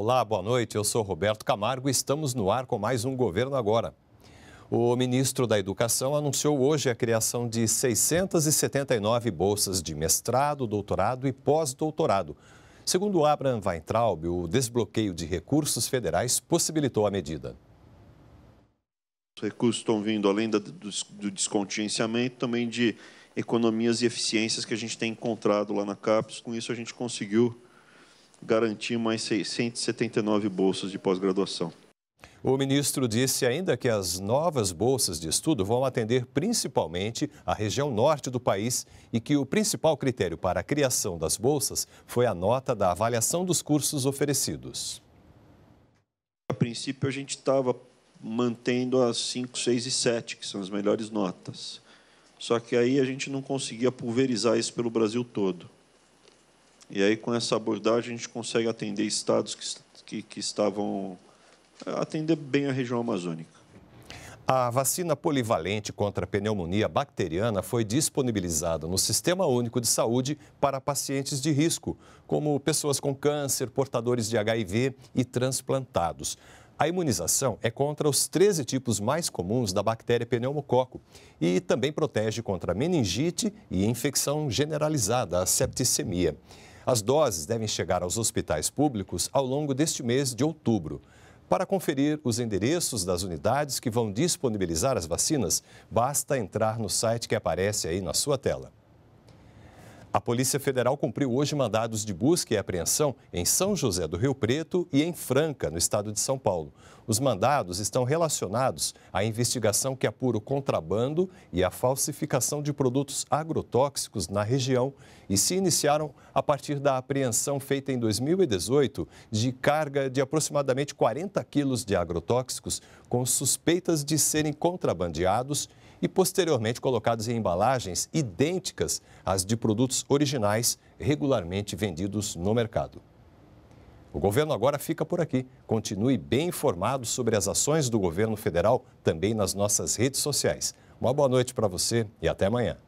Olá, boa noite. Eu sou Roberto Camargo e estamos no ar com mais um Governo Agora. O ministro da Educação anunciou hoje a criação de 679 bolsas de mestrado, doutorado e pós-doutorado. Segundo Abraham Weintraub, o desbloqueio de recursos federais possibilitou a medida. Os recursos estão vindo, além do, do descontingenciamento, também de economias e eficiências que a gente tem encontrado lá na CAPES. Com isso, a gente conseguiu garantir mais 679 bolsas de pós-graduação. O ministro disse ainda que as novas bolsas de estudo vão atender principalmente a região norte do país e que o principal critério para a criação das bolsas foi a nota da avaliação dos cursos oferecidos. A princípio, a gente estava mantendo as 5, 6 e 7, que são as melhores notas. Só que aí a gente não conseguia pulverizar isso pelo Brasil todo. E aí, com essa abordagem, a gente consegue atender estados que, que, que estavam. Eh, atender bem a região amazônica. A vacina polivalente contra a pneumonia bacteriana foi disponibilizada no Sistema Único de Saúde para pacientes de risco, como pessoas com câncer, portadores de HIV e transplantados. A imunização é contra os 13 tipos mais comuns da bactéria pneumococo e também protege contra meningite e infecção generalizada, a septicemia. As doses devem chegar aos hospitais públicos ao longo deste mês de outubro. Para conferir os endereços das unidades que vão disponibilizar as vacinas, basta entrar no site que aparece aí na sua tela. A Polícia Federal cumpriu hoje mandados de busca e apreensão em São José do Rio Preto e em Franca, no estado de São Paulo. Os mandados estão relacionados à investigação que apura o contrabando e a falsificação de produtos agrotóxicos na região e se iniciaram a partir da apreensão feita em 2018 de carga de aproximadamente 40 quilos de agrotóxicos com suspeitas de serem contrabandeados e posteriormente colocados em embalagens idênticas às de produtos originais regularmente vendidos no mercado. O governo agora fica por aqui. Continue bem informado sobre as ações do governo federal também nas nossas redes sociais. Uma boa noite para você e até amanhã.